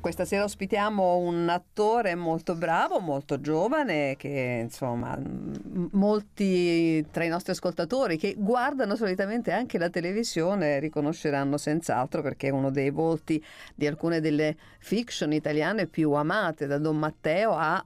Questa sera ospitiamo un attore molto bravo, molto giovane, che insomma molti tra i nostri ascoltatori che guardano solitamente anche la televisione riconosceranno senz'altro perché è uno dei volti di alcune delle fiction italiane più amate, da Don Matteo a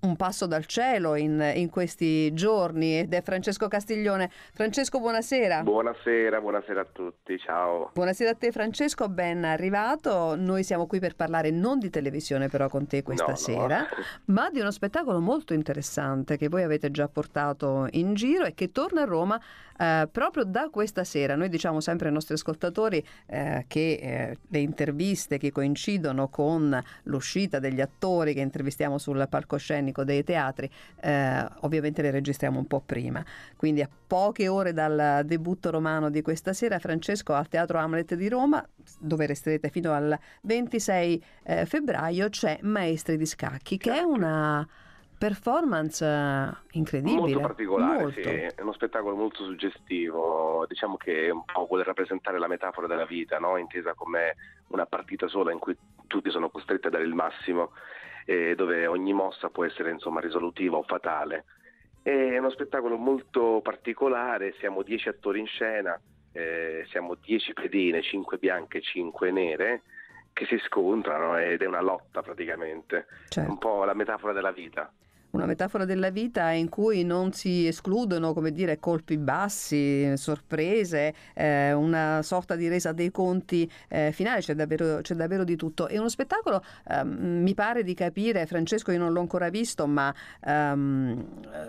un passo dal cielo in, in, questi giorni ed è Francesco Castiglione. Francesco, buonasera. Buonasera, buonasera a tutti, ciao. Buonasera a te Francesco, ben arrivato. Noi siamo qui per parlare non di televisione però con te questa no, sera, no. ma di uno spettacolo molto interessante che voi avete già portato in giro e che torna a Roma eh, proprio da questa sera. Noi diciamo sempre ai nostri ascoltatori eh, che eh, le interviste che coincidono con l'uscita degli attori che intervistiamo sul palcoscenico Sinfonico dei Teatri, eh, ovviamente le registriamo un po' prima. Quindi a poche ore dal debutto romano di questa sera, Francesco al Teatro Hamlet di Roma, dove resterete fino al 26 eh, febbraio, c'è Maestri di Scacchi, che è una performance eh, incredibile. Molto particolare, molto. sì, è uno spettacolo molto suggestivo, diciamo che un po' vuole rappresentare la metafora della vita, no? intesa come una partita sola in cui tutti sono costretti a dare il massimo eh, dove ogni mossa può essere insomma, risolutiva o fatale. È uno spettacolo molto particolare, siamo dieci attori in scena, eh, siamo dieci pedine, cinque bianche e cinque nere, che si scontrano ed è una lotta praticamente, certo. un po' la metafora della vita una metafora della vita in cui non si escludono come dire, colpi bassi, sorprese, eh, una sorta di resa dei conti eh, finale, c'è davvero, c'è davvero, di tutto. È uno spettacolo, ehm, mi pare di capire, Francesco io non l'ho ancora visto, ma ehm,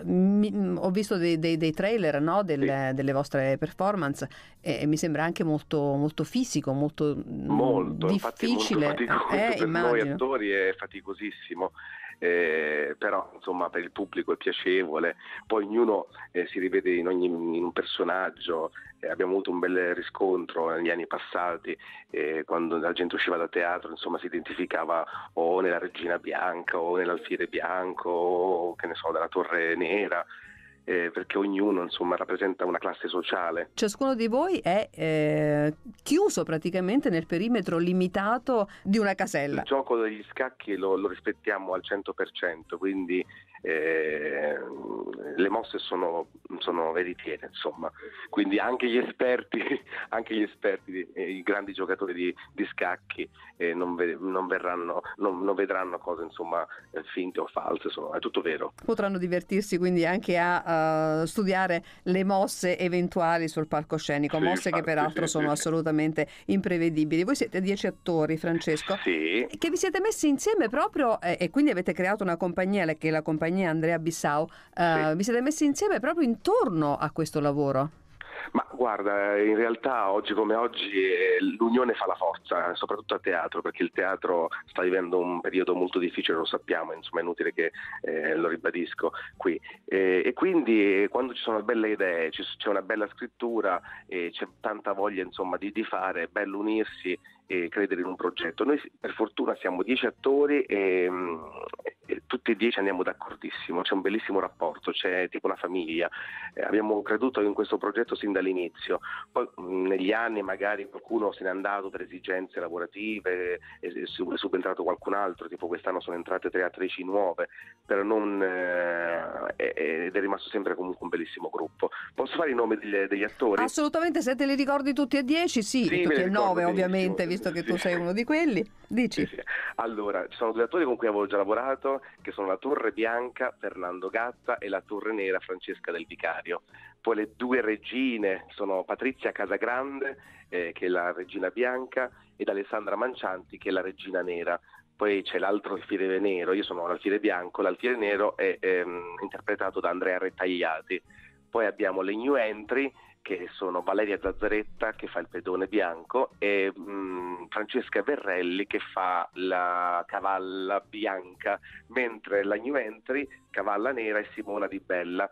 mi, ho visto dei, dei, dei trailer no? Del, sì. delle vostre performance e, e, mi sembra anche molto, molto fisico, molto, mm, molto difficile. Infatti, molto faticoso eh, per immagino. noi attori è faticosissimo eh, però insomma per il pubblico è piacevole, poi ognuno eh, si rivede in, ogni, in un personaggio, eh, abbiamo avuto un bel riscontro negli anni passati eh, quando la gente usciva da teatro, insomma si identificava o nella Regina Bianca o nell'Alfiere Bianco o che ne so, della Torre Nera eh, perché ognuno insomma, rappresenta una classe sociale. Ciascuno di voi è eh, chiuso praticamente nel perimetro limitato di una casella. Il gioco degli scacchi lo, lo rispettiamo al 100%, quindi eh, le mosse sono, sono, veritiere, insomma. Quindi anche gli esperti, anche gli esperti eh, i grandi giocatori di, di scacchi eh, non, ve, non, verranno, non, non, vedranno cose insomma, eh, finte o false, sono, è tutto vero. Potranno divertirsi quindi anche a uh, studiare le mosse eventuali sul palcoscenico, sì, mosse infatti, che peraltro sì, sono sì. assolutamente imprevedibili. Voi siete dieci attori, Francesco, che vi siete messi insieme proprio eh, e quindi avete creato una compagnia, che è la compagnia compagnia Andrea Bissau, eh, sì. vi siete messi insieme proprio intorno a questo lavoro? Ma guarda, in realtà oggi come oggi eh, l'unione fa la forza, eh, soprattutto a teatro, perché il teatro sta vivendo un periodo molto difficile, lo sappiamo, insomma è inutile che eh, lo ribadisco qui. Eh, e quindi eh, quando ci sono belle idee, c'è una bella scrittura, e c'è tanta voglia insomma, di, di, fare, è bello unirsi eh, credere in un progetto. Noi per fortuna siamo dieci attori e, e tutti e dieci andiamo d'accordissimo, c'è un bellissimo rapporto, c'è tipo una famiglia. Eh, abbiamo creduto in questo progetto sin dall'inizio, poi mh, negli anni magari qualcuno se n'è andato per esigenze lavorative, eh, è, è subentrato qualcun altro, tipo quest'anno sono entrate tre attrici nuove, però non, eh, ed è rimasto sempre comunque un bellissimo gruppo. Posso fare i nomi degli, degli attori? Assolutamente, se te li ricordi tutti e dieci, sì, sì tutti e nove ovviamente visto che tu sei uno di quelli, dici. Sì, sì. Allora, ci sono due attori con cui avevo già lavorato, che sono la Torre Bianca, Fernando Gatta, e la Torre Nera, Francesca del Vicario. Poi le due regine sono Patrizia Casagrande, eh, che è la regina bianca, ed Alessandra Mancianti, che è la regina nera poi c'è l'altro alfiere nero, io sono l'alfiere bianco, l'alfiere nero è ehm, interpretato da Andrea Rettagliati. Poi abbiamo le new entry che sono Valeria Zazzaretta che fa il pedone bianco e mh, mm, Francesca Verrelli che fa la cavalla bianca, mentre la New Entry cavalla nera e Simona Di Bella.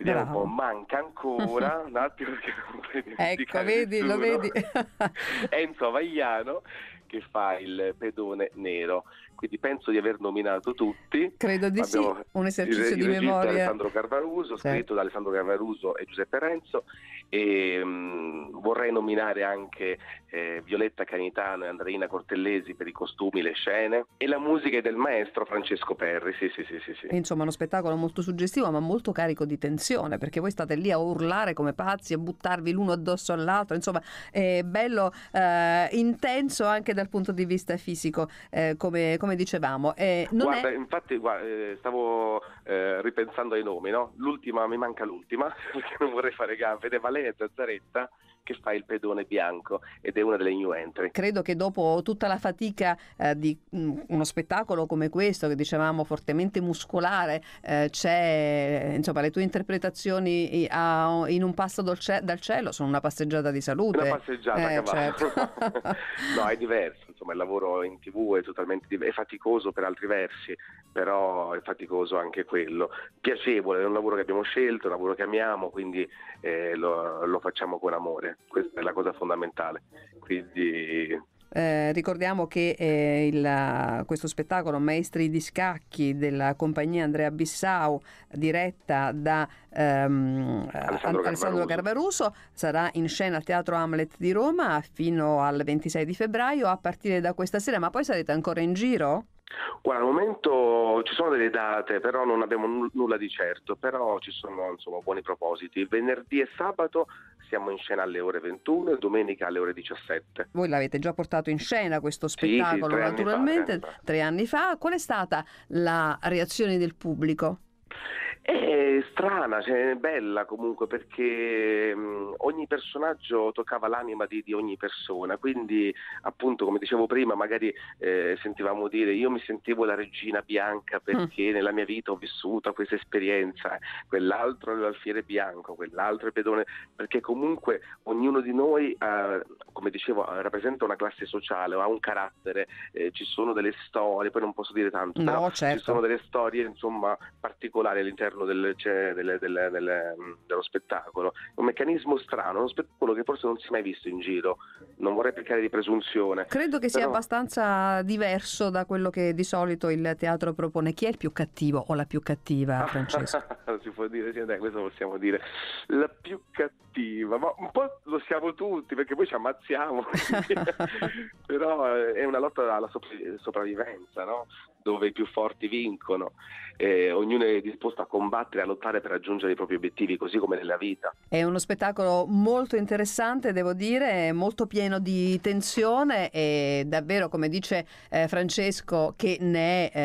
Vediamo Bravo. un po', manca ancora, un attimo perché non Ecco, vedi, lo vedi. Enzo Vagliano che fa il pedone nero. Quindi penso di aver nominato tutti. Credo di Abbiamo sì, un esercizio di memoria. Alessandro Carvaruso, sì. scritto da Alessandro Carvaruso e Giuseppe Renzo. E, um, vorrei nominare anche eh, Violetta Canitano e Andreina Cortellesi per i costumi, le scene e la musica è del maestro Francesco Perri, sì, sì, sì, sì, Insomma uno spettacolo molto suggestivo ma molto carico di tensione perché voi state lì a urlare come pazzi, a buttarvi l'uno addosso all'altro, insomma è bello eh, intenso anche dal punto di vista fisico eh, come, come, dicevamo. Eh, guarda, è... infatti guarda, eh, stavo eh, ripensando ai nomi, no? L'ultima, mi manca l'ultima, perché non vorrei fare gaffe, ed è Valeria Zazzaretta che fa il pedone bianco ed è una delle new entry. Credo che dopo tutta la fatica eh, di mh, mm, uno spettacolo come questo, che dicevamo fortemente muscolare, eh, c'è insomma le tue interpretazioni a, in un passo dal cielo sono una passeggiata di salute. Una passeggiata, eh, certo. no, è diverso insomma, il lavoro in tv è totalmente è faticoso per altri versi, però è faticoso anche quello. Piacevole, è un lavoro che abbiamo scelto, è un lavoro che amiamo, quindi eh, lo, lo facciamo con amore, questa è la cosa fondamentale. Quindi eh, ricordiamo che eh, il, questo spettacolo Maestri di Scacchi della compagnia Andrea Bissau diretta da ehm, Alessandro, Alessandro Garbaruso sarà in scena al Teatro Hamlet di Roma fino al 26 di febbraio a partire da questa sera ma poi sarete ancora in giro? Guarda, al momento ci sono delle date, però non abbiamo nulla di certo, però ci sono insomma, buoni propositi. Venerdì e sabato siamo in scena alle ore 21 e domenica alle ore 17. Voi l'avete già portato in scena questo spettacolo sì, sì, tre naturalmente anni fa, tre anni fa. Qual è stata la reazione del pubblico? È strana, cioè, è bella comunque perché mh, mm, ogni personaggio toccava l'anima di, di, ogni persona, quindi appunto come dicevo prima magari eh, sentivamo dire io mi sentivo la regina bianca perché mm. nella mia vita ho vissuto questa esperienza, quell'altro è l'alfiere bianco, quell'altro è il pedone, perché comunque ognuno di noi eh, come dicevo rappresenta una classe sociale, ha un carattere, eh, ci sono delle storie, poi non posso dire tanto, no, però certo. ci sono delle storie insomma particolari all'interno all'interno del, cioè, delle, delle, delle, mm, dello spettacolo. un meccanismo strano, uno spettacolo che forse non si è mai visto in giro. Non vorrei peccare di presunzione. Credo che sia abbastanza diverso da quello che di solito il teatro propone. Chi è il più cattivo o la più cattiva, Francesco? si può dire, sì, dai, questo possiamo dire. La più cattiva, ma un po' lo siamo tutti perché poi ci ammazziamo. però è una lotta alla sopravvivenza, no? dove i più forti vincono, eh, ognuno è disposto a combattere, a lottare per raggiungere i propri obiettivi, così come nella vita. È uno spettacolo molto interessante, devo dire, molto pieno di tensione e davvero, come dice eh, Francesco, che ne è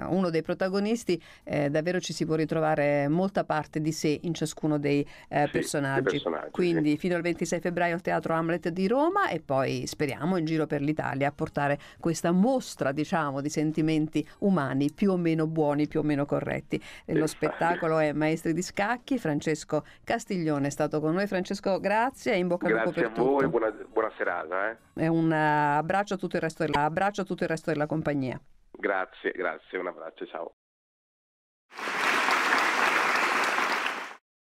eh, uno dei protagonisti, eh, davvero ci si può ritrovare molta parte di sé in ciascuno dei, eh, sì, personaggi. personaggi. Quindi sì. fino al 26 febbraio al Teatro Hamlet di Roma e poi speriamo in giro per l'Italia a portare questa mostra, diciamo, di sentimenti comportamenti umani più o meno buoni, più o meno corretti. Lo spettacolo è Maestri di Scacchi, Francesco Castiglione è stato con noi. Francesco, grazie e in bocca al lupo per tutto. Grazie a voi, buona, buona serata. Eh. Un abbraccio a tutto il resto della, abbraccio a tutto il resto della compagnia. Grazie, grazie, un abbraccio, ciao.